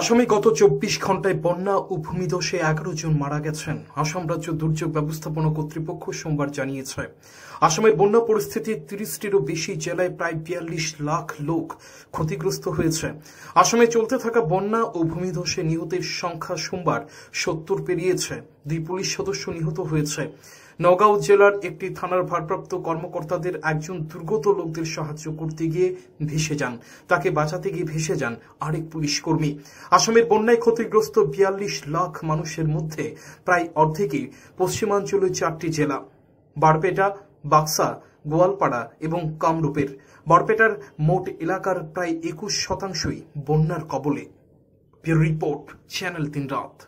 আসামে গত চব্বিশ ঘন্টায় বন্যা ও ভূমিধসে এগারো জন মারা গেছেন আসাম রাজ্য দুর্যোগ ব্যবস্থাপনা কর্তৃপক্ষ সোমবার জানিয়েছে আসামের বন্যা পরিস্থিতি তিরিশটিরও বেশি জেলায় প্রায় বিয়াল্লিশ লাখ লোক ক্ষতিগ্রস্ত হয়েছে আসামে চলতে থাকা বন্যা ও ভূমিধসে নিহতের সংখ্যা সোমবার সত্তর পেরিয়েছে দুই পুলিশ সদস্য নিহত হয়েছে নগাঁও জেলার একটি থানার ভারপ্রাপ্ত কর্মকর্তাদের একজন দুর্গত লোকদের সাহায্য করতে গিয়ে ভেসে যান তাকে বাঁচাতে গিয়ে ভেসে যান আরেক পুলিশ কর্মী আসামের বন্যায় ক্ষতিগ্রস্ত বিয়াল্লিশ লাখ মানুষের মধ্যে প্রায় অর্ধেকই পশ্চিমাঞ্চলের চারটি জেলা বারপেটা বাক্সা গোয়ালপাড়া এবং কামরূপের বরপেটার মোট এলাকার প্রায় একুশ শতাংশই বন্যার কবলে রিপোর্ট চ্যানেল তিন রাত